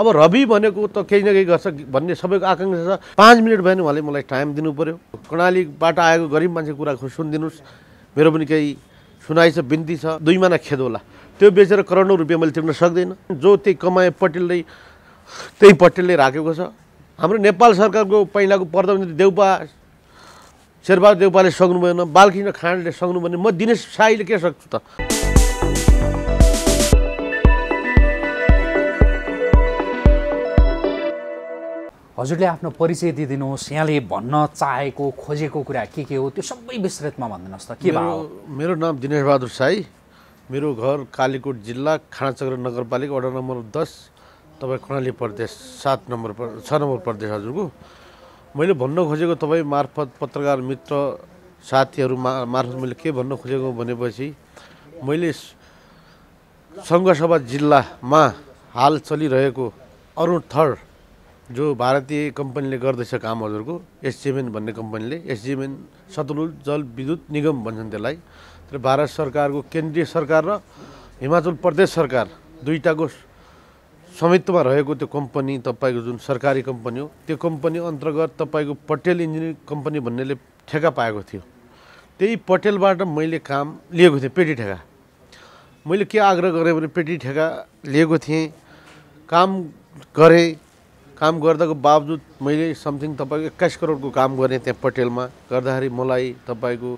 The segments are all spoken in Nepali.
अब रवि भनेको त केही न केही गर्छ भन्ने सबैको आकाङ्क्षा छ पाँच मिनट भयो भने उहाँले मलाई टाइम दिनु पऱ्यो कर्णालीबाट आएको गरिब मान्छेको कुरा सुनिदिनुहोस् मेरो पनि केही सुनाइ छ बिन्ती छ दुई महिना खेदोला त्यो बेचेर करोडौँ रुपियाँ मैले तिर्न सक्दिनँ जो त्यही कमाए पटेलले त्यही पटेलले राखेको छ हाम्रो नेपाल सरकारको पहिलाको प्रधानमन्त्री देउपा शेरबहादुर देउपाले सक्नु भएन बालकृष्ण खाँडले सक्नु भएन म दिनेश साईले के सक्छु त हजुरले आफ्नो परिचय दिइदिनुहोस् यहाँले भन्न चाहेको खोजेको कुरा के के हो त्यो सबै विस्तृतमा भनिदिनुहोस् त के भयो मेरो नाम दिनेश बहादुर साई मेरो घर कालीकोट जिल्ला खानाचक्र नगरपालिका वडा नम्बर दस तपाईँ कर्णाली प्रदेश सात नम्बर पर छ नम्बर प्रदेश हजुरको मैले भन्न खोजेको तपाईँ मार्फत पत्रकार मित्र साथीहरू मार्फत मैले के भन्न खोजेको भनेपछि मैले सङ्घसभा जिल्लामा हाल चलिरहेको अरुण थर जो भारतीय कम्पनीले गर्दैछ काम हजुरको एसजिएमएन भन्ने कम्पनीले एसजिएमएन सतलुज जल विद्युत निगम भन्छन् त्यसलाई तर भारत सरकारको केन्द्रीय सरकार र हिमाचल प्रदेश सरकार दुईवटाको स्वामित्वमा रहेको त्यो कम्पनी तपाईँको जुन सरकारी कम्पनी हो त्यो कम्पनी अन्तर्गत तपाईँको पटेल इन्जिनियरिङ कम्पनी भन्नेले ठेका पाएको थियो त्यही पटेलबाट मैले काम लिएको थिएँ पेटी ठेका मैले के आग्रह गरेँ भने पेटी ठेका लिएको थिएँ काम गरेँ काम गर्दाको बावजुद मैले समथिङ तपाईँको एक्काइस करोडको काम गरेँ त्यहाँ पटेलमा गर्दाखेरि मलाई तपाईँको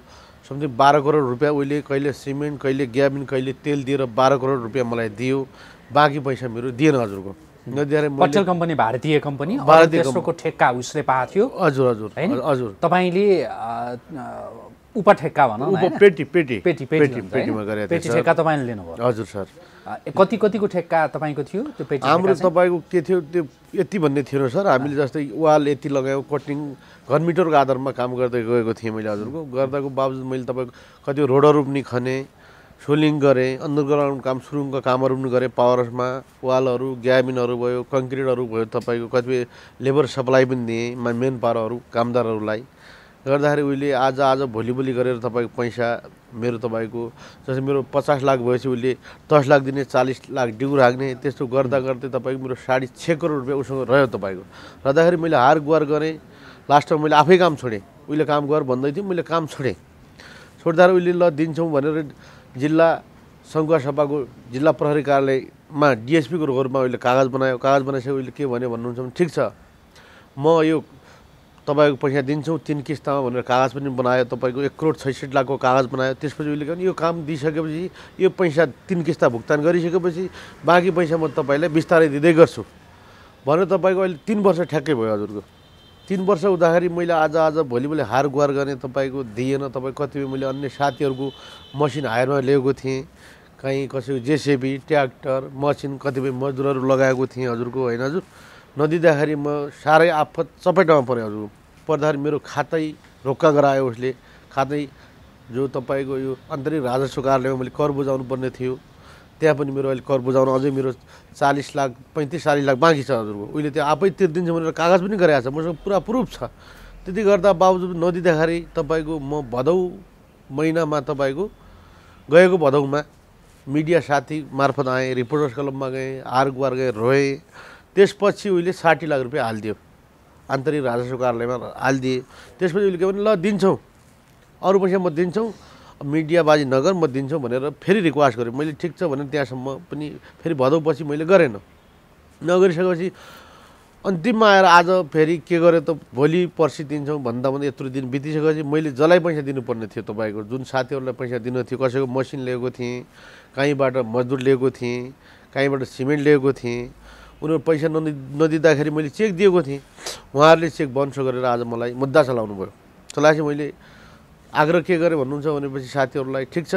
समथिङ बाह्र करोड रुपियाँ उहिले कहिले सिमेन्ट कहिले ग्याबिन कहिले तेल दिएर बाह्र करोड रुपियाँ मलाई दियो बाँकी पैसा मेरो दिएन हजुरको पटेल कम्पनी भारतीय कम्पनी भारतीयको ठेक्का उसले पाएको थियो हजुर हजुर हजुर तपाईँले उपठेक्का भनौँ पेटी पेटी पेटी पेटी पेटीमा गरेर पेटी ठेक्का तपाईँले लिनुभयो हजुर सर कति कतिको ठेक्का तपाईँको थियो त्यो पेटी हाम्रो तपाईँको के थियो त्यो यति भन्ने थिएन सर हामीले जस्तै वाल यति लगायो कटिङ घर मिटरको आधारमा काम गर्दै गएको थिएँ मैले हजुरको गर्दाको बावजुद मैले तपाईँको कति रोडहरू पनि खने सोलिङ गरेँ अन्डरग्राउन्ड काम सुरुङको कामहरू पनि गरेँ पावरमा वालहरू ग्याबिनहरू भयो कङ्क्रिटहरू भयो तपाईँको कतिपय लेबर सप्लाई पनि दिएँ मेन पावरहरू कामदारहरूलाई गर्दाखेरि उहिले आज आज भोलि भोलि गरेर तपाईँको पैसा मेरो तपाईँको जस्तै मेरो पचास लाख भएपछि उसले दस लाख दिने चालिस लाख डिउ राख्ने त्यस्तो गर्दा गर्दै तपाईँको मेरो साढे छ करोड रुपियाँ उसँग रह्यो तपाईँको रहँदाखेरि मैले हार गुहार गरेँ लास्टमा मैले आफै काम छोडेँ उहिले काम गर भन्दै थियो मैले काम छोडेँ छोड्दाखेरि उसले ल दिन्छौँ भनेर जिल्ला सङ्घुवा सभाको जिल्ला प्रहरी कार्यालयमा डिएसपीको रूपमा उसले कागज बनायो कागज बनाइसक्यो उसले के भन्यो भन्नुहुन्छ भने ठिक छ म यो तपाईँको पैसा दिन्छौँ तिन किस्तामा भनेर कागज पनि बनायो तपाईँको एक करोड छैसठी लाखको कागज बनायो त्यसपछि उसले यो काम दिइसकेपछि यो पैसा तिन किस्ता भुक्तान गरिसकेपछि बाँकी पैसा म तपाईँलाई बिस्तारै दिँदै गर्छु भनेर तपाईँको अहिले तिन वर्ष ठ्याक्कै भयो हजुरको तिन वर्ष हुँदाखेरि मैले आज आज भोलि मैले हार गुहार गर्ने तपाईँको दिएन तपाईँ कतिपय मैले अन्य साथीहरूको मसिन हायरमा ल्याएको थिएँ कहीँ कसैको जेसेबी ट्र्याक्टर मसिन कतिपय मजदुरहरू लगाएको थिएँ हजुरको होइन हजुर नदिँदाखेरि म साह्रै आफत चपेटामा परेँ हजुर पर्दाखेरि मेरो खातै रोक्का गरायो उसले खातै जो तपाईँको यो आन्तरिक राजस्व कार्यालयमा मैले कर बुझाउनु पर्ने थियो त्यहाँ पनि मेरो अहिले कर बुझाउन अझै मेरो चालिस लाख पैँतिस चालिस लाख बाँकी छ हजुरको उहिले त्यो आफै तिर्दिन्छ भनेर कागज पनि गराएको छ मसँग पुरा प्रुफ छ त्यति गर्दा बावजुद नदिँदाखेरि तपाईँको म भदौ महिनामा तपाईँको गएको भदौमा मिडिया साथी मार्फत आएँ रिपोर्टर्स क्लबमा गएँ आर गएँ रोएँ त्यसपछि उहिले साठी लाख रुपियाँ हालिदियो आन्तरिक राजस्व कार्यालयमा हालिदिएँ त्यसपछि उसले के भने ल दिन्छौँ अरू पैसा म दिन्छौँ मिडियाबाजी नगर म दिन्छौँ भनेर फेरि रिक्वेस्ट गरेँ मैले ठिक छ भने त्यहाँसम्म पनि फेरि भदौपछि मैले गरेन नगरिसकेपछि अन्तिममा आएर आज फेरि के गरेँ त भोलि पर्सि दिन्छौँ भन्दा भन्दा यत्रो दिन बितिसकेपछि मैले जसलाई पैसा दिनुपर्ने थियो तपाईँको जुन साथीहरूलाई पैसा दिनु थियो कसैको मसिन लिएको थिएँ कहीँबाट मजदुर लिएको थिएँ कहीँबाट सिमेन्ट लिएको थिएँ उनीहरू पैसा नदि नदिँदाखेरि मैले चेक दिएको थिएँ उहाँहरूले चेक बन्सो गरेर आज मलाई मुद्दा चलाउनु भयो चलाएपछि मैले आग्रह के गरेँ भन्नुहुन्छ भनेपछि साथीहरूलाई ठिक छ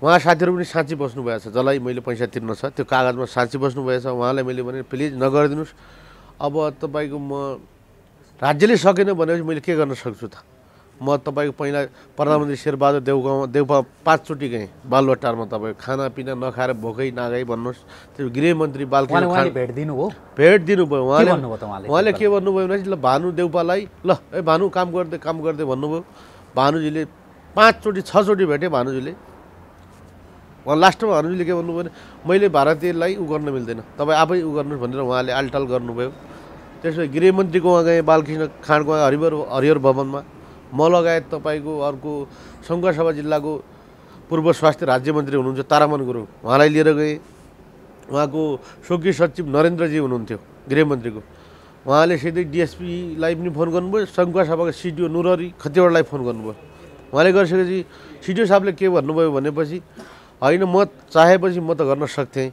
उहाँ साथीहरू पनि साँच्ची बस्नुभएछ जसलाई मैले पैसा तिर्न छ त्यो कागजमा साँची बस्नुभएछ उहाँलाई मैले भने प्लिज नगरिदिनुहोस् अब तपाईँको म राज्यले सकेन भनेपछि मैले के गर्न सक्छु त म तपाईँको पहिला प्रधानमन्त्री शेरबहादुर देवगाउँ देउपा पाँचचोटि गएँ बालुवाटारमा तपाईँ खानापिना नखाएर भोकै नागाई भन्नुहोस् त्यो गृहमन्त्री बालकृष्ण भेट दिनुभयो भेट दिनुभयो उहाँले उहाँले के भन्नुभयो भने ल भानु देउपालाई ल ए भानु काम गर्दै काम गर्दै भन्नुभयो भानुजीले पाँचचोटि छचोटि भेटेँ भानुजीले उहाँ लास्टमा भानुजीले के भन्नुभयो भने मैले भारतीयलाई उ गर्न मिल्दैन तपाईँ आफै उ गर्नुहोस् भनेर उहाँले आलटाल गर्नुभयो त्यसपछि गृहमन्त्रीको उहाँ गएँ बालकृष्ण खाँडको हरिहर हरिहर भवनमा म लगायत तपाईँको अर्को शङ्करसभा जिल्लाको पूर्व स्वास्थ्य राज्य मन्त्री हुनुहुन्छ तारामन गुरुङ उहाँलाई लिएर गएँ उहाँको स्वकीय सचिव नरेन्द्रजी हुनुहुन्थ्यो गृहमन्त्रीको उहाँले सिधै डिएसपीलाई पनि फोन गर्नुभयो सङ्घुवा सभाको सिडिओ नुररी खतिवडालाई फोन गर्नुभयो उहाँले गरिसकेपछि सिडिओ साहबले के भन्नुभयो भनेपछि होइन म चाहेपछि म त गर्न सक्थेँ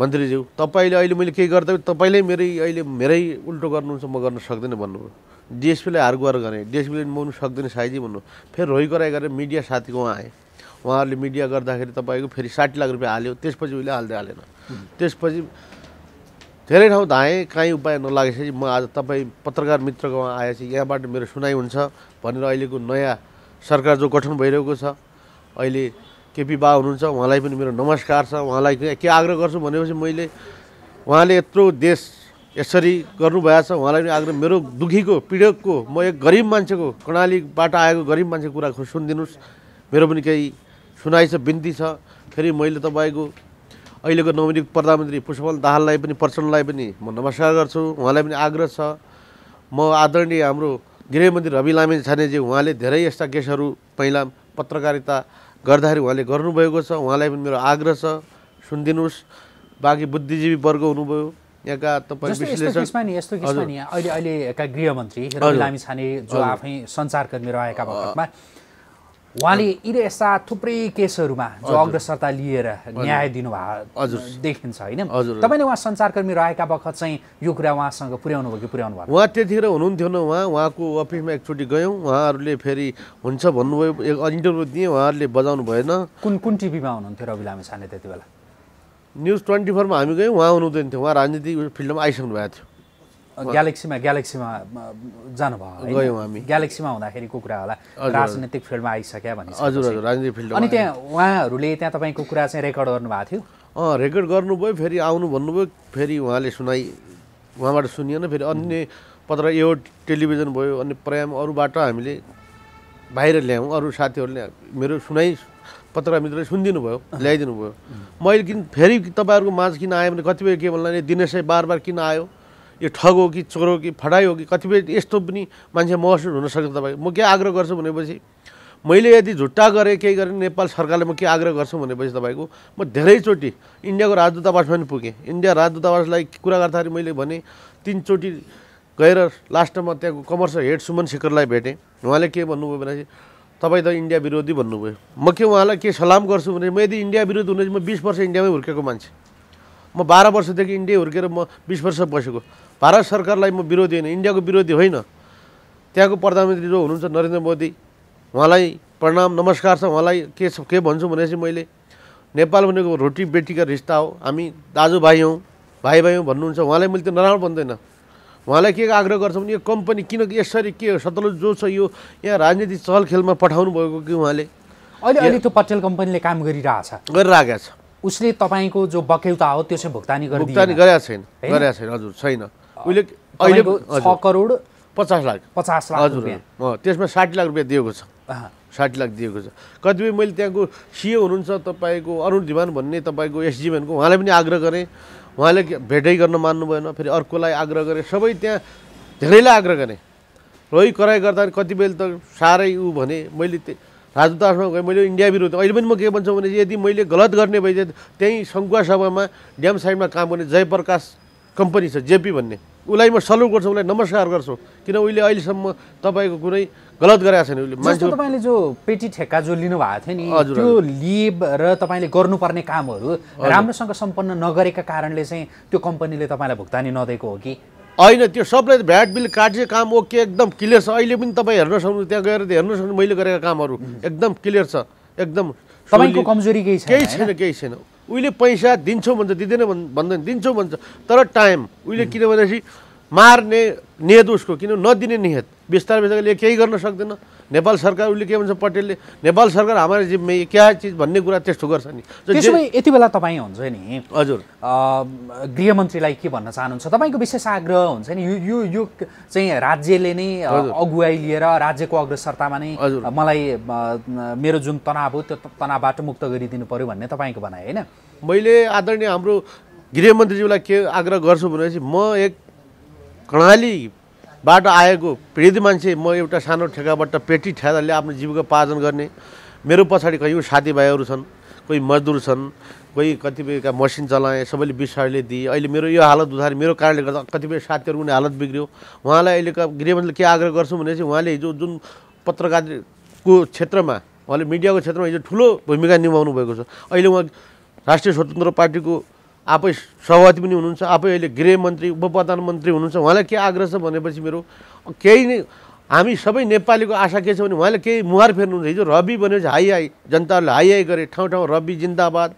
मन्त्रीज्यू तपाईँले अहिले मैले केही गर्दा तपाईँले मेरै अहिले मेरै उल्टो गर्नुहुन्छ म गर्न सक्दिनँ भन्नुभयो डिएसपीलाई आर्गुआर गरेँ डिएसपीले म सक्दैन साइजी भन्नु फेरि रोइ गराइ गरेर मिडिया साथीको उहाँ आएँ उहाँहरूले मिडिया गर्दाखेरि तपाईँको फेरि साठी लाख रुपियाँ हाल्यो त्यसपछि उसले हाल्दै हालेन त्यसपछि धेरै ठाउँ धाएँ काहीँ उपाय नलागेपछि म आज तपाईँ पत्रकार मित्रको उहाँ आएपछि यहाँबाट मेरो सुनाइ हुन्छ भनेर अहिलेको नयाँ सरकार जो गठन भइरहेको छ अहिले केपी बा हुनुहुन्छ उहाँलाई पनि मेरो नमस्कार छ उहाँलाई के आग्रह गर्छु भनेपछि मैले उहाँले यत्रो देश यसरी गर्नुभएको छ उहाँलाई पनि आग्रह मेरो दुखीको पीडकको म एक गरिब मान्छेको कर्णालीबाट आएको गरिब मान्छेको कुरा सुनिदिनुहोस् मेरो पनि केही सुनाइ छ बिन्ती छ फेरि मैले तपाईँको अहिलेको नवनियुक्त प्रधानमन्त्री पुष्पल दाहाललाई पनि प्रचण्डलाई पनि म नमस्कार गर्छु उहाँलाई पनि आग्रह छ म आदरणीय हाम्रो गृहमन्त्री रवि लामेन छानेजी उहाँले धेरै यस्ता केसहरू पहिला पत्रकारिता गर्दाखेरि उहाँले गर्नुभएको छ उहाँलाई पनि मेरो आग्रह छ सुनिदिनुहोस् बाँकी बुद्धिजीवी वर्ग हुनुभयो यहाँका तपाईँ विश्लेषण यस्तो किसिममा नि अहिले अहिलेका गृहमन्त्री लामी छाने जो आफै सञ्चारकर्मी रहेका बखतमा उहाँले यिन यस्ता थुप्रै केसहरूमा जो अग्रसरता लिएर न्याय दिनुभएको देखिन्छ होइन तपाईँले उहाँ सञ्चारकर्मी रहेका बखत चाहिँ यो कुरा उहाँसँग पुर्याउनु भयो कि पुर्याउनु भयो उहाँ त्यतिखेर हुनुहुन्थ्यो न उहाँ उहाँको अफिसमा एकचोटि गयौँ उहाँहरूले फेरि हुन्छ भन्नुभयो इन्टरभ्यू दिएँ उहाँहरूले बजाउनु भएन कुन कुन टिभीमा हुनुहुन्थ्यो रवि लामिछाने त्यति बेला न्युज ट्वेन्टी फोरमा हामी गयौँ उहाँ हुँदैन थियो उहाँ राजनीतिक फिल्डमा आइसक्नु भएको थियो ग्यालेक्सीमा ग्यालेक्सीमा जानुभयो गयौँ हामी ग्यालेक्सीमा हुँदाखेरिको कुरा होला राजनीतिक फिल्डमा आइसक्यो भने हजुर हजुर राजनीतिक फिल्डमा अनि त्यहाँ उहाँहरूले त्यहाँ तपाईँको कुरा चाहिँ रेकर्ड गर्नुभएको थियो अँ रेकर्ड गर्नुभयो फेरि आउनु भन्नुभयो फेरि उहाँले सुनाइ उहाँबाट सुनिएन फेरि अन्य पत्र यो टेलिभिजन भयो अन्य प्रयाम अरूबाट हामीले बाहिर ल्यायौँ अरू साथीहरूले मेरो सुनाइ पत्रकार मित्रले सुनिदिनु भयो ल्याइदिनु भयो मैले किन फेरि तपाईँहरूको माझ किन आयो भने कतिपय के भन्ला दिनेशै बार बार किन आयो यो ठग हो कि चोर हो कि फटाइ हो कि कतिपय यस्तो पनि मान्छे महसुस हुनसक्छ तपाईँ म के आग्रह गर्छु भनेपछि मैले यदि झुट्टा गरेँ केही गरेँ नेपाल सरकारले म के आग्रह गर्छु भनेपछि तपाईँको म धेरैचोटि इन्डियाको राजदूतावासमा पनि पुगेँ इन्डिया राजदूतावासलाई कुरा गर्दाखेरि मैले भने तिनचोटि गएर लास्टमा त्यहाँको कमर्सियल हेड सुमन शेखरलाई भेटेँ उहाँले के भन्नुभयो भनेपछि तपाईँ त इन्डिया विरोधी भन्नुभयो म के उहाँलाई के सलाम गर्छु भने म यदि इन्डिया विरोधी हुने म बिस वर्ष इन्डियामै हुर्केको मान्छे म बाह्र वर्षदेखि इन्डिया हुर्केर म बिस वर्ष बसेको भारत सरकारलाई म विरोधी होइन इन्डियाको विरोधी होइन त्यहाँको प्रधानमन्त्री जो हुनुहुन्छ नरेन्द्र मोदी उहाँलाई प्रणाम नमस्कार छ उहाँलाई के के भन्छु चाहिँ मैले नेपाल भनेको रोटी बेटीका रिस्ता हो हामी दाजुभाइ हौँ भाइ भाइ हौँ भन्नुहुन्छ उहाँलाई मैले त्यो नराम्रो भन्दैन उहाँलाई के आग्रह गर्छ भने यो कम्पनी किन यसरी के हो जो छ यो यहाँ राजनीति खेलमा पठाउनु भएको कि उहाँले अहिले अहिले त्यो पटेल कम्पनीले काम गरिरहेछ गरिरहेको छ उसले तपाईँको जो बक्यौता हो त्यो चाहिँ भुक्तानी भुक्तानी गरेका छैन गरेका छैन हजुर छैन उसले अहिले छ करोड पचास लाख पचास लाख हजुर त्यसमा साठी लाख रुपियाँ दिएको छ साठी लाख दिएको छ कतिपय मैले त्यहाँको सिए हुनुहुन्छ तपाईँको अरुण धिमान भन्ने तपाईँको एसजिएमएनको उहाँलाई पनि आग्रह गरेँ उहाँले भेटै गर्न मान्नु भएन फेरि अर्कोलाई आग्रह गरे सबै त्यहाँ धेरैलाई आग्रह गरेँ रोही कराइ गर्दा कति बेल त साह्रै ऊ भने मैले त्यो राजदूतासँग गएँ मैले इन्डिया विरुद्ध अहिले पनि म के भन्छु भने यदि मैले गलत गर्ने भए त्यहीँ सङ्घुवा सभामा ड्याम साइडमा काम गर्ने जयप्रकाश कम्पनी छ जेपी भन्ने उसलाई म सल्युट गर्छु उसलाई नमस्कार गर्छु किन उसले अहिलेसम्म तपाईँको कुनै गलत गरेका छैन उसले मान्छे तपाईँले जो पेटी ठेक्का जो लिनुभएको थियो नि त्यो लिभ र तपाईँले गर्नुपर्ने कामहरू राम्रोसँग सम्पन्न नगरेका कारणले चाहिँ त्यो कम्पनीले तपाईँलाई भुक्तानी नदिएको हो कि होइन त्यो सबलाई भ्याट बिल काटिए काम ओके एकदम क्लियर छ अहिले पनि तपाईँ हेर्न सक्नु त्यहाँ गएर हेर्न सक्नु मैले गरेका कामहरू एकदम क्लियर छ एकदम तपाईँको कमजोरी केही छैन केही छैन केही छैन उहिले पैसा दिन्छौँ भन्छ दिँदैन भन्दैन दिन्छौँ भन्छ तर टाइम उहिले किन भनेपछि मार्ने नेद उसको किन नदिने निहेत विस्तार विस्तार यसले केही गर्न सक्दैन नेपाल सरकार उसले के भन्छ पटेलले नेपाल सरकार हाम्रो जिम्मे क्या चिज भन्ने कुरा त्यस्तो गर्छ नि यति बेला तपाईँ हुन्छ नि हजुर गृहमन्त्रीलाई के भन्न चाहनुहुन्छ तपाईँको विशेष आग्रह हुन्छ नि यो यो चाहिँ राज्यले नै अगुवाई लिएर राज्यको अग्रसरतामा नै मलाई मेरो जुन तनाव हो त्यो तनावबाट मुक्त गरिदिनु पऱ्यो भन्ने तपाईँको भनाइ होइन मैले आदरणीय हाम्रो गृहमन्त्रीज्यूलाई के आग्रह गर्छु भनेपछि म एक कर्णाली बाट आएको पीडित मान्छे म एउटा सानो ठेकाबाट पेटी ठ्याराले आफ्नो जीविकोपार्जन गर्ने मेरो पछाडि कयौँ साथीभाइहरू छन् कोही मजदुर छन् कोही कतिपयका मसिन चलाएँ सबैले विषयले दिए अहिले मेरो यो हालत उधारी मेरो कारणले गर्दा कतिपय साथीहरू पनि हालत बिग्रियो उहाँलाई अहिलेका गृहमन्त्रीले के आग्रह गर्छौँ चाहिँ उहाँले हिजो जुन पत्रकारको क्षेत्रमा उहाँले मिडियाको क्षेत्रमा हिजो ठुलो भूमिका निभाउनु भएको छ अहिले उहाँ राष्ट्रिय स्वतन्त्र पार्टीको आफै सभापति पनि हुनुहुन्छ आफै अहिले गृहमन्त्री उप प्रधानमन्त्री हुनुहुन्छ उहाँलाई के आग्रह छ भनेपछि मेरो केही नै हामी सबै नेपालीको आशा के छ भने उहाँले केही मुहार फेर्नुहुन्छ हिजो रवि भनेपछि हाई हाई जनताहरूले हाई हाई गरे ठाउँ ठाउँ रवि जिन्दाबाद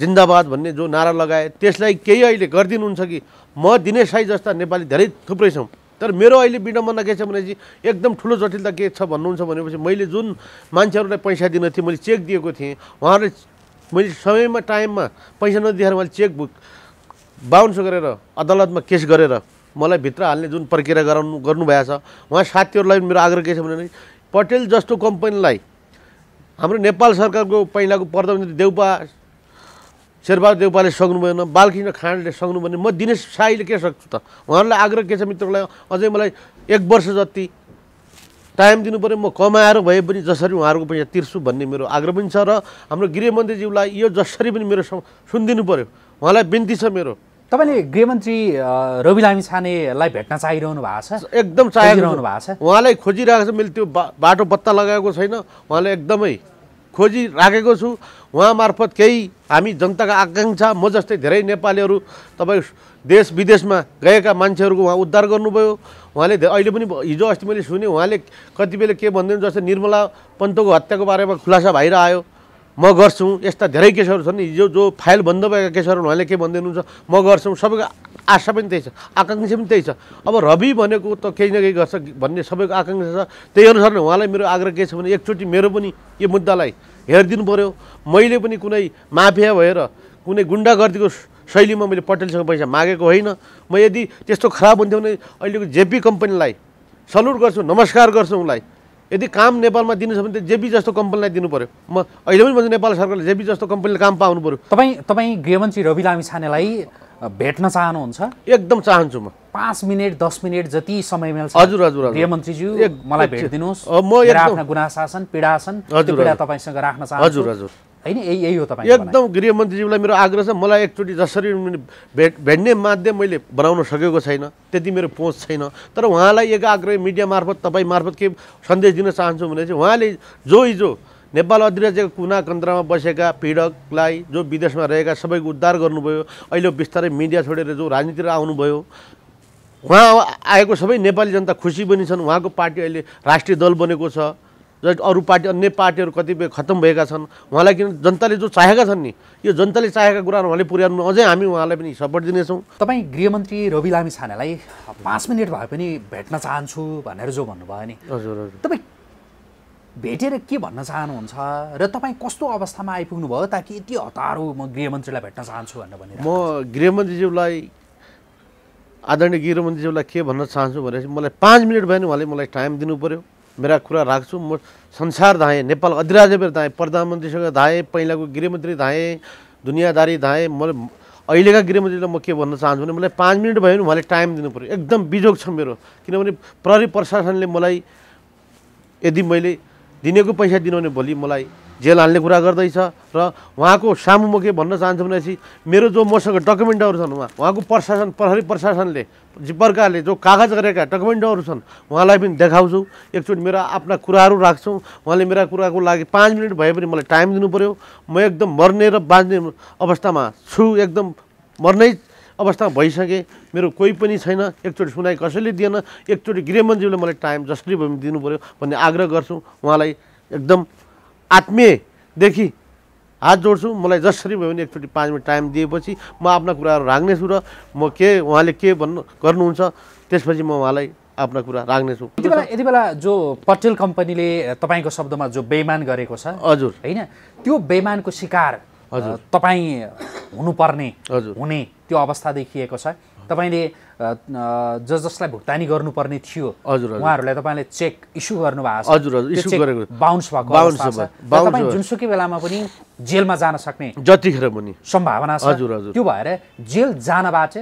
जिन्दाबाद भन्ने जो नारा लगाए त्यसलाई केही अहिले गरिदिनुहुन्छ कि म दिनेश साई जस्ता नेपाली धेरै थुप्रै छौँ तर मेरो अहिले विडम्बना के छ भनेपछि एकदम ठुलो जटिलता के छ भन्नुहुन्छ भनेपछि मैले जुन मान्छेहरूलाई पैसा दिन थिएँ मैले चेक दिएको थिएँ उहाँहरूले मैले समयमा टाइममा पैसा नदिएर मैले चेक बुक बााउन्स गरेर अदालतमा केस गरेर मलाई भित्र हाल्ने जुन प्रक्रिया गराउनु गर्नुभएको छ उहाँ साथीहरूलाई मेरो आग्रह के छ भने पटेल जस्तो कम्पनीलाई हाम्रो नेपाल सरकारको पहिलाको प्रधानमन्त्री देउपा शेरबहादुर देउपाले सक्नु भएन बालकृष्ण खाँडले सक्नु भने म दिनेश साईले के सक्छु त उहाँहरूलाई आग्रह के छ मित्रलाई अझै मलाई एक वर्ष जति टाइम दिनु पऱ्यो म कमाएर भए पनि जसरी उहाँहरूको पैसा तिर्छु भन्ने मेरो आग्रह पनि छ र हाम्रो गृहमन्त्रीज्यूलाई यो जसरी पनि मेरो सुनिदिनु पऱ्यो उहाँलाई बिन्ती छ मेरो तपाईँले गृहमन्त्री रवि लामी छानेलाई भेट्न चाहिरहनु भएको छ एकदम चाहिरहनु भएको छ उहाँलाई खोजिरहेको छ मैले त्यो बाटो पत्ता लगाएको छैन उहाँले एकदमै खोजी राखेको छु उहाँ मार्फत केही हामी जनताका आकाङ्क्षा म जस्तै धेरै नेपालीहरू तपाईँ देश विदेशमा गएका मान्छेहरूको उहाँ उद्धार गर्नुभयो उहाँले अहिले पनि हिजो अस्ति मैले सुने उहाँले कतिपयले के भनिदिनु जस्तै निर्मला पन्तको हत्याको बारेमा खुलासा भएर आयो म गर्छु यस्ता धेरै केसहरू छन् हिजो जो फाइल बन्द भएका केसहरू उहाँले के भनिदिनुहुन्छ म गर्छु सबैको आशा पनि त्यही छ आकाङ्क्षा पनि त्यही छ अब रवि भनेको त केही न केही गर्छ भन्ने सबैको आकाङ्क्षा छ त्यही अनुसार नै उहाँलाई मेरो आग्रह के छ भने एकचोटि मेरो पनि यो मुद्दालाई हेरिदिनु पऱ्यो मैले पनि कुनै माफिया भएर कुनै गुन्डागर्दीको शैलीमा मैले पटेलसँग पैसा मागेको होइन म यदि त्यस्तो खराब हुन्थ्यो भने अहिलेको जेपी कम्पनीलाई सल्युट गर्छु नमस्कार गर्छु उसलाई यदि काम नेपालमा दिनु छ भने त जेपी जस्तो कम्पनीलाई दिनु पऱ्यो म अहिले पनि भन्छु नेपाल सरकारले जेपी जस्तो कम्पनीले काम पाउनु पऱ्यो तपाईँ तपाईँ गृहमन्त्री रवि लामी छानेलाई भेट्न चाहनुहुन्छ एकदम चाहन्छु म पाँच मिनट दस मिनट जति समय मिल्छ हजुर हजुर गृहमन्त्रीज्यू मलाई भेट दिनुहोस् म आफ्ना गुनासासन छन् पीडा तपाईँसँग राख्न चाहन्छु हजुर हजुर होइन यही यही हो तपाईँ एकदम गृहमन्त्रीज्यूलाई मेरो आग्रह छ मलाई एकचोटि जसरी भेट भेट्ने माध्यम मैले बनाउन सकेको छैन त्यति मेरो पहुँच छैन तर उहाँलाई एक आग्रह मिडिया मार्फत तपाईँ मार्फत के सन्देश दिन चाहन्छु भने चाहिँ उहाँले जो हिजो नेपाल अधिराज्यको कुना कन्द्रामा बसेका पीडकलाई जो विदेशमा रहेका सबैको उद्धार गर्नुभयो अहिले बिस्तारै मिडिया छोडेर जो राजनीतिर आउनुभयो उहाँ आएको सबै नेपाली जनता खुसी पनि छन् उहाँको पार्टी अहिले राष्ट्रिय दल बनेको छ ज अरू पार्टी अन्य पार्टीहरू कतिपय खत्तम भएका छन् उहाँलाई किन जनताले जो चाहेका छन् नि यो जनताले चाहेका कुराहरू उहाँले पुर्याउनु अझै हामी उहाँलाई पनि सपोर्ट दिनेछौँ तपाईँ गृहमन्त्री रवि लामी छानेलाई पाँच मिनट भए पनि भेट्न चाहन्छु भनेर जो भन्नुभयो नि हजुर हजुर तपाईँ भेटेर के भन्न चाहनुहुन्छ र तपाईँ कस्तो अवस्थामा आइपुग्नु भयो ताकि यति हतारो हो म गृहमन्त्रीलाई भेट्न चाहन्छु भनेर भने म गृहमन्त्रीज्यूलाई आदरणीय गृहमन्त्रीज्यूलाई के भन्न चाहन्छु भनेपछि मलाई पाँच मिनट भयो भने उहाँले मलाई टाइम दिनु पऱ्यो मेरा कुरा राख्छु म संसार धाएँ नेपाल अधिराज्य धाएँ प्रधानमन्त्रीसँग धाएँ पहिलाको गृहमन्त्री धाएँ दुनियाँदारी धाएँ म अहिलेका गृहमन्त्रीलाई म के भन्न चाहन्छु भने मलाई पाँच मिनट भयो भने उहाँले टाइम दिनु पऱ्यो एकदम बिजोग छ मेरो किनभने प्रहरी प्रशासनले मलाई यदि मैले दिनेको पैसा दिनुहुने भोलि मलाई जेल हाल्ने कुरा गर्दैछ र उहाँको सामु म के भन्न चाहन्छु भनेपछि मेरो जो मसँग डकुमेन्टहरू छन् उहाँ उहाँको प्रशासन प्रहरी प्रशासनले प्रकारले जो कागज गरेका डकुमेन्टहरू छन् उहाँलाई पनि देखाउँछु एकचोटि मेरा आफ्ना कुराहरू राख्छौँ उहाँले मेरा कुराको लागि पाँच मिनट भए पनि मलाई टाइम दिनु पऱ्यो म एकदम मर्ने र बाँच्ने अवस्थामा छु एकदम मर्नै अवस्था भइसकेँ मेरो कोही पनि छैन एकचोटि सुनाइ कसैले दिएन एकचोटि गृहमन्त्रीले मलाई टाइम जसरी भए पनि दिनु पऱ्यो भन्ने आग्रह गर्छु उहाँलाई एकदम आत्मीयदेखि हात जोड्छु मलाई जसरी भयो भने एकचोटि पाँच मिनट टाइम दिएपछि म आफ्ना कुराहरू राख्नेछु र म के उहाँले के भन्नु गर्नुहुन्छ त्यसपछि म उहाँलाई आफ्ना कुरा राख्नेछु यति बेला यति बेला जो पटेल कम्पनीले तपाईँको शब्दमा जो बेमान गरेको छ हजुर होइन त्यो बेमानको शिकार हजुर तपाईँ हुनुपर्ने हजुर हुने त्यो अवस्था देखिएको छ तपाईँले ज जसलाई भुक्तानी गर्नुपर्ने थियो हजुर उहाँहरूलाई तपाईँले चेक इस्यु गर्नुभएको छ हजुर गरेको बााउन्स भएको तपाईँ जुनसुकै बेलामा पनि जेलमा जान सक्ने जतिखेर पनि सम्भावना छ हजुर हजुर त्यो भएर जेल जानबाट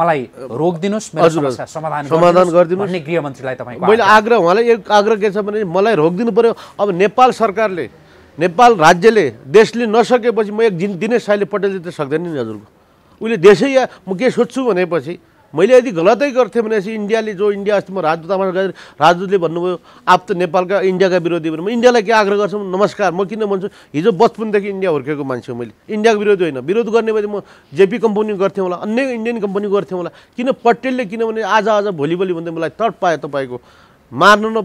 मलाई रोकिदिनुहोस् समस्या समाधान गरिदिनु भन्ने गृहमन्त्रीलाई तपाईँ मैले आग्रह उहाँलाई एक आग्रह के छ भने मलाई रोकिदिनु पर्यो अब नेपाल सरकारले नेपाल राज्यले देशले नसकेपछि म एक दिन दिनेश साइले पटेलले त सक्दैन नि हजुरको उसले देशै या म के सोध्छु भनेपछि मैले यदि गलतै गर्थेँ भनेपछि इन्डियाले जो इन्डिया अस्ति म राजदूतामा गएर राजदूतले भन्नुभयो आप त नेपालका इन्डियाका विरोधी भने म इन्डियालाई के आग्रह गर्छु नमस्कार म किन भन्छु हिजो बचपनदेखि इन्डिया हुर्केको मान्छे हो मैले इन्डियाको विरोधी होइन विरोध गर्ने भने म जेपी कम्पनी गर्थेँ होला अन्य इन्डियन कम्पनी गर्थेँ होला किन पटेलले किनभने आज आज भोलि भोलि भन्दै मलाई तट पायो तपाईँको मार्नु न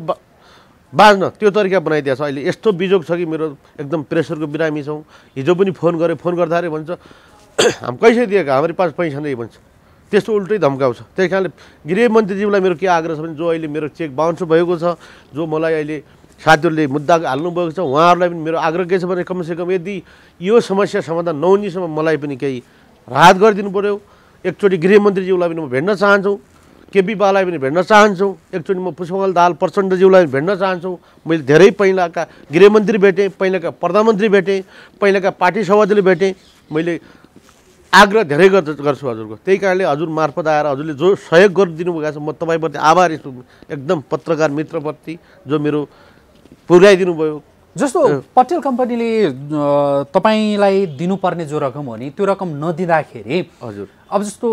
बाँच्न त्यो तरिका बनाइदिएको छ अहिले यस्तो बिजोग छ कि मेरो एकदम प्रेसरको बिरामी छौँ हिजो पनि फोन गरेँ फोन गर्दाखेरि भन्छ हामी कैसे दिएका हाम्रो पास पैसा नै भन्छ त्यस्तो उल्टै धम्काउँछ त्यही कारणले गृहमन्त्रीज्यूलाई मेरो के आग्रह छ भने जो अहिले मेरो चेक बााउन्स भएको छ जो मलाई अहिले साथीहरूले मुद्दा हाल्नुभएको छ उहाँहरूलाई पनि मेरो आग्रह के छ भने कमसेकम यदि यो समस्या समाधान नहुनेसम्म मलाई पनि केही राहत गरिदिनु पऱ्यो एकचोटि गृहमन्त्रीज्यूलाई पनि म भेट्न चाहन्छु केपी बालाई पनि भेट्न चाहन्छौँ एकचोटि म पुष्पमल दाल प्रचण्डज्यूलाई पनि भेट्न चाहन्छौँ मैले धेरै पहिलाका गृहमन्त्री भेटेँ पहिलाका प्रधानमन्त्री भेटेँ पहिलाका पार्टी सभाजीले भेटेँ मैले आग्रह धेरै गर् गर्छु हजुरको त्यही कारणले हजुर मार्फत आएर हजुरले जो सहयोग गरिदिनु भएको छ म तपाईँप्रति आभारी छु एकदम पत्रकार मित्रप्रति जो मेरो पुर्याइदिनु भयो जस्तो पटेल कम्पनीले तपाईँलाई दिनुपर्ने जो रकम हो नि त्यो रकम नदिँदाखेरि हजुर अब जस्तो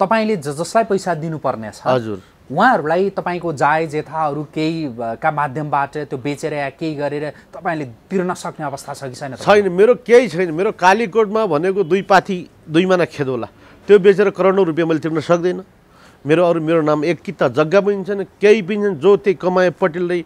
तपाईँले ज जसलाई पैसा दिनुपर्ने छ हजुर उहाँहरूलाई तपाईँको जायज यथाहरू केही का माध्यमबाट त्यो बेचेर या केही गरेर तपाईँले तिर्न सक्ने अवस्था छ कि छैन छैन मेरो केही छैन मेरो कालीकोटमा भनेको दुई पाथी दुई माना खेदोला त्यो बेचेर करोडौँ रुपियाँ मैले तिर्न सक्दिनँ मेरो अरू मेरो नाम एक किता जग्गा पनि छैन केही पनि छैन जो त्यही कमाए पटेलले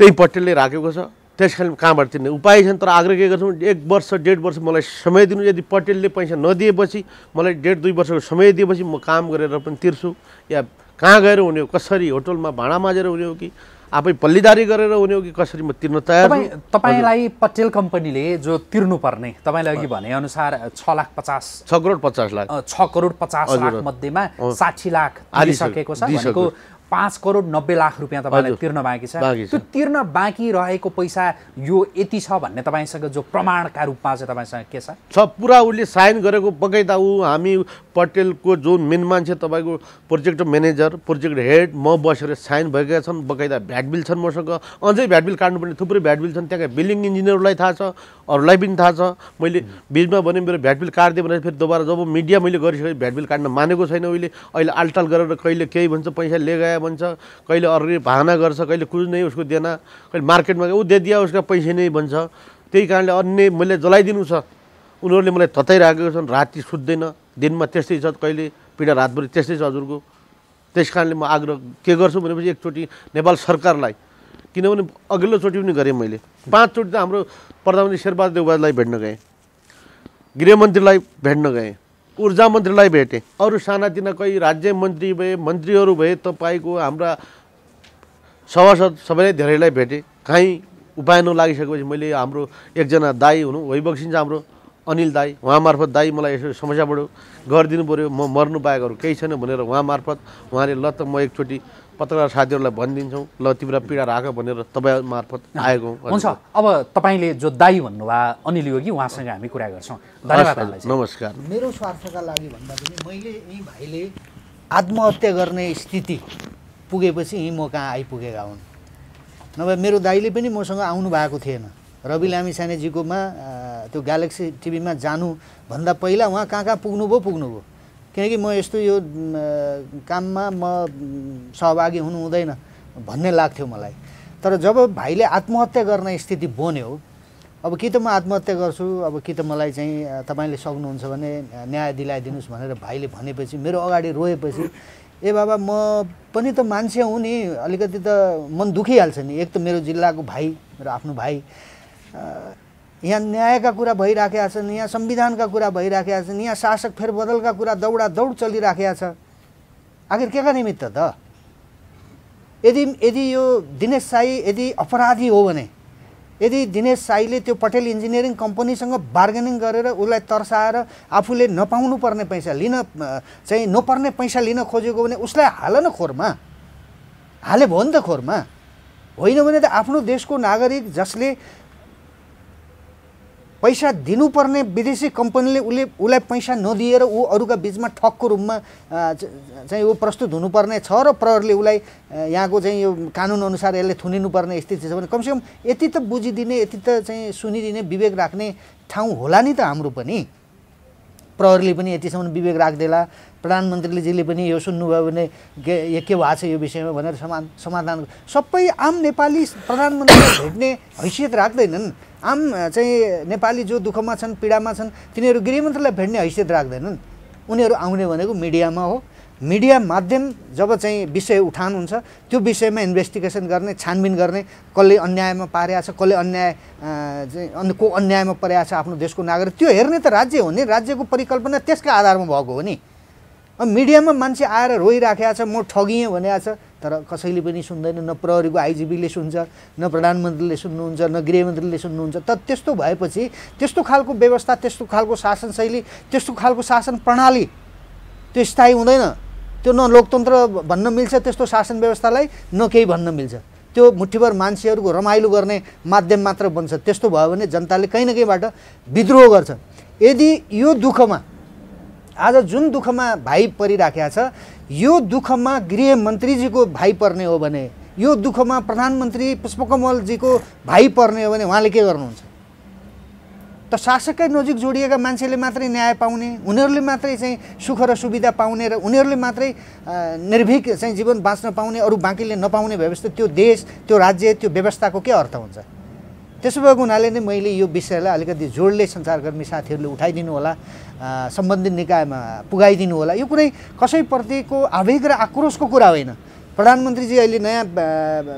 त्यही पटेलले राखेको छ त्यस कारण कहाँबाट तिर्ने उपाय छन् तर आग्रह के गर्छौँ एक वर्ष डेढ वर्ष मलाई समय दिनु यदि पटेलले पैसा नदिएपछि मलाई डेढ दुई वर्षको समय दिएपछि म काम गरेर पनि तिर्छु या कहाँ गएर हुने हो कसरी होटलमा भाँडा माझेर हुने हो कि आफै पल्लीदारी गरेर हुने हो कि कसरी म तिर्न तयार तपाईँलाई पटेल कम्पनीले जो तिर्नुपर्ने तपाईँले अघि भनेअनुसार छ लाख पचास छ करोड पचास लाख छ करोड पचास लाख मध्येमा साठी लाख आइसकेको छ भनेको पाँच करोड नब्बे लाख रुपियाँ तपाईँले तिर्न बाँकी छ त्यो तिर्न बाँकी रहेको पैसा यो यति छ भन्ने तपाईँसँग जो प्रमाणका रूपमा चाहिँ तपाईँसँग के छ पुरा उसले साइन गरेको बगैँदा ऊ हामी पटेलको जो मेन मान्छे तपाईँको प्रोजेक्ट म्यानेजर प्रोजेक्ट हेड म बसेर साइन भएका छन् बकैदा भ्याट छन् मसँग अझै भ्याट बिल काट्नुपर्ने थुप्रै भ्याट छन् त्यहाँका बिल्डिङ इन्जिनियरलाई थाहा छ अरूलाई पनि थाहा छ मैले बिचमा भने मेरो भ्याट बिल काटिदिएँ भने फेरि दोबारा जब मिडिया मैले गरिसकेँ भ्याट काट्न मानेको छैन उहिले अहिले आलटाल गरेर कहिले केही भन्छ पैसा गयो भन्छ कहिले अरू भावना गर्छ कहिले कुछ नै उसको दिएन कहिले मार्केटमा ऊ दिदिया उसका पैसा नै भन्छ त्यही कारणले अन्य मैले जलाइदिनु छ उनीहरूले मलाई तताइरहेको छन् राति सुत्दैन दिनमा त्यस्तै छ कहिले पीडा रातभरि त्यस्तै छ हजुरको त्यस कारणले म आग्रह के गर्छु भनेपछि एकचोटि नेपाल सरकारलाई किनभने अघिल्लोचोटि पनि गरेँ मैले पाँचचोटि त हाम्रो प्रधानमन्त्री शेरबहादुर देउबालाई भेट्न गएँ गृहमन्त्रीलाई भेट्न गएँ ऊर्जा मन्त्रीलाई भेटेँ अरू सानातिना कोही राज्य मन्त्री भए मन्त्रीहरू भए तपाईँको हाम्रा सभासद सबैलाई धेरैलाई भेटेँ काहीँ उपाय नलागिसकेपछि मैले हाम्रो एकजना दाई हुनु होइबक्सिन्छ हाम्रो अनिल दाई उहाँ मार्फत दाई मलाई यसो समस्याबाट गरिदिनु पऱ्यो म मर्नु बाहेकहरू केही छैन भनेर उहाँ मार्फत उहाँले ल त म एकचोटि पत्रकार साथीहरूलाई भनिदिन्छौँ ल तिम्रो पीडा राख भनेर तपाईँ मार्फत आएको हुन्छ अब तपाईँले जो दाई भन्नुभयो अनिल योगी उहाँसँग हामी कुरा गर्छौँ धन्यवाद नमस्कार मेरो स्वार्थका लागि भन्दा पनि मैले यी भाइले आत्महत्या गर्ने स्थिति पुगेपछि यहीँ म कहाँ आइपुगेका हुन् नभए मेरो दाईले पनि मसँग आउनु भएको थिएन रवि लामी सानेजीकोमा त्यो ग्यालेक्सी टिभीमा जानुभन्दा पहिला उहाँ कहाँ कहाँ पुग्नुभयो पुग्नुभयो किनकि म यस्तो यो काममा म सहभागी हुनु हुँदैन भन्ने लाग्थ्यो मलाई तर जब भाइले आत्महत्या गर्ने स्थिति बन्यो अब कि त म आत्महत्या गर्छु अब कि त मलाई चाहिँ तपाईँले सक्नुहुन्छ भने न्याय दिलाइदिनुहोस् भनेर भाइले भनेपछि मेरो अगाडि रोएपछि ए बाबा म पनि त मान्छे हुँ नि अलिकति त मन दुखिहाल्छ नि एक त मेरो जिल्लाको भाइ मेरो आफ्नो भाइ यहाँ न्यायका कुरा भइराखेका छन् यहाँ संविधानका कुरा भइराखेका छन् यहाँ शासक फेरबदलका कुरा दौडा दौड चलिराखेका छ आखिर के का निमित्त त यदि यदि यो दिनेश साई यदि अपराधी हो भने यदि दिनेश साईले त्यो पटेल इन्जिनियरिङ कम्पनीसँग बार्गेनिङ गरेर उसलाई तर्साएर आफूले नपाउनुपर्ने पैसा लिन चाहिँ नपर्ने पैसा लिन खोजेको भने उसलाई हाल न खोरमा हाले भयो नि त खोरमा होइन भने त आफ्नो देशको नागरिक जसले पैसा दिनुपर्ने विदेशी कम्पनीले उसले उसलाई पैसा नदिएर ऊ अरूका बिचमा ठगको रूपमा चाहिँ ऊ प्रस्तुत हुनुपर्ने छ र प्रहरले उसलाई यहाँको चाहिँ यो कानुनअनुसार यसले थुनिनुपर्ने स्थिति छ भने कमसेकम यति त बुझिदिने यति त चाहिँ सुनिदिने विवेक राख्ने ठाउँ होला नि त हाम्रो पनि प्रहरले पनि यतिसम्म विवेक राख्दैला प्रधानमन्त्रीजीले पनि यो सुन्नुभयो भने के के भएको छ यो विषयमा भनेर समा समाधान सबै आम नेपाली प्रधानमन्त्री भेट्ने हैसियत राख्दैनन् आम चाहिँ नेपाली जो दुःखमा छन् पीडामा छन् तिनीहरू गृहमन्त्रीलाई भेट्ने हैसियत राख्दैनन् उनीहरू आउने भनेको मिडियामा हो मिडिया माध्यम जब चाहिँ विषय उठान हुन्छ त्यो विषयमा इन्भेस्टिगेसन गर्ने छानबिन गर्ने कसले अन्यायमा पारेको छ कसले अन्याय चाहिँ को अन्यायमा परेको छ आफ्नो देशको नागरिक त्यो हेर्ने त राज्य हो नि राज्यको परिकल्पना त्यसकै आधारमा भएको हो नि मिडियामा मान्छे आएर रोइराखेको छ म ठगिएँ भनेको छ तर कसैले पनि सुन्दैन न प्रहरीको आइजिपीले सुन्छ न प्रधानमन्त्रीले सुन्नुहुन्छ न गृहमन्त्रीले सुन्नुहुन्छ तर त्यस्तो भएपछि त्यस्तो खालको व्यवस्था त्यस्तो खालको शासन शैली त्यस्तो खालको शासन प्रणाली त्यो स्थायी हुँदैन त्यो न लोकतन्त्र भन्न मिल्छ त्यस्तो शासन व्यवस्थालाई न केही भन्न मिल्छ त्यो मुठीभर मान्छेहरूको रमाइलो गर्ने माध्यम मात्र बन्छ त्यस्तो भयो भने जनताले कहीँ न कहीँबाट विद्रोह गर्छ यदि यो दुःखमा आज जुन दुःखमा भाइ परिराखेका छ यो दुःखमा गृहमन्त्रीजीको भाइ पर्ने हो भने यो दुःखमा प्रधानमन्त्री पुष्पकमलजीको भाइ पर्ने हो भने उहाँले के गर्नुहुन्छ त शासककै नजिक जोडिएका मान्छेले मात्रै न्याय पाउने उनीहरूले मात्रै चाहिँ सुख र सुविधा पाउने र उनीहरूले मात्रै निर्भिक चाहिँ जीवन बाँच्न पाउने अरू बाँकीले नपाउने भएपछि त्यो देश त्यो राज्य त्यो व्यवस्थाको के अर्थ हुन्छ त्यसो भएको हुनाले नै मैले यो विषयलाई अलिकति जोडले सञ्चारकर्मी साथीहरूले उठाइदिनु होला सम्बन्धित निकायमा पुगाइदिनु होला यो कुनै कसैप्रतिको आवेग र आक्रोशको कुरा होइन प्रधानमन्त्रीजी अहिले नयाँ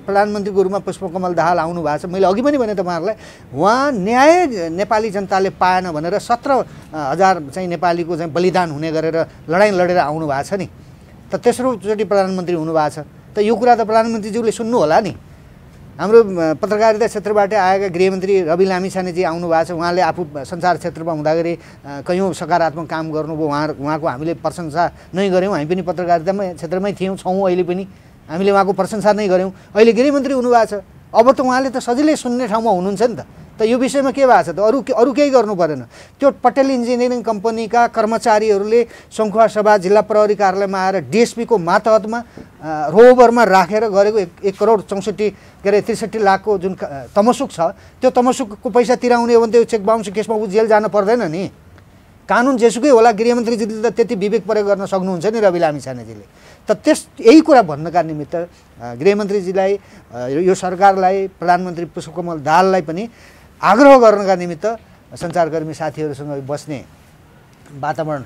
प्रधानमन्त्रीको रूपमा पुष्पकमल दाहाल आउनु भएको छ मैले अघि पनि भने तपाईँहरूलाई उहाँ न्याय नेपाली जनताले पाएन भनेर सत्र हजार चाहिँ नेपालीको चाहिँ बलिदान हुने गरेर लडाइँ लडेर आउनु भएको छ नि त तेस्रोचोटि प्रधानमन्त्री हुनुभएको छ त यो कुरा त प्रधानमन्त्रीज्यूले सुन्नु होला नि हाम्रो पत्रकारिता क्षेत्रबाट आएका गृहमन्त्री रवि लामिसानेजी आउनु भएको छ उहाँले आफू संसार क्षेत्रमा हुँदाखेरि कयौँ सकारात्मक काम गर्नुभयो उहाँ उहाँको हामीले प्रशंसा नै गऱ्यौँ हामी पनि पत्रकारितामै क्षेत्रमै थियौँ छौँ अहिले पनि हामीले उहाँको प्रशंसा नै गऱ्यौँ अहिले गृहमन्त्री हुनुभएको छ अब त उहाँले त सजिलै सुन्ने ठाउँमा हुनुहुन्छ नि त त यो विषयमा के भएको छ त अरू अरू केही गर्नु परेन त्यो पटेल इन्जिनियरिङ कम्पनीका कर्मचारीहरूले सङ्खुवा सभा जिल्ला प्रहरी कार्यालयमा आएर डिएसपीको मातहतमा रोभरमा राखेर गरेको एक एक करोड चौसठी के अरे त्रिसठी लाखको जुन तमसुक छ त्यो तमसुकको पैसा तिराउने हो भने त्यो चेक बााउन्स केसमा ऊ जेल जानु पर्दैन नि कानुन जेसुकै होला गृहमन्त्रीजीले त त्यति विवेक प्रयोग गर्न सक्नुहुन्छ नि रवि लामी छानेजीले त त्यस यही कुरा भन्नका निमित्त गृहमन्त्रीजीलाई यो सरकारलाई प्रधानमन्त्री पुष्पकमल दाललाई पनि आग्रह गर्नका निमित्त सञ्चारकर्मी साथीहरूसँग बस्ने वातावरण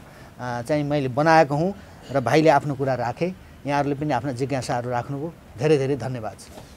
चाहिँ मैले बनाएको हुँ र भाइले आफ्नो कुरा राखेँ यहाँहरूले पनि आफ्ना जिज्ञासाहरू राख्नुभयो धेरै धेरै धन्यवाद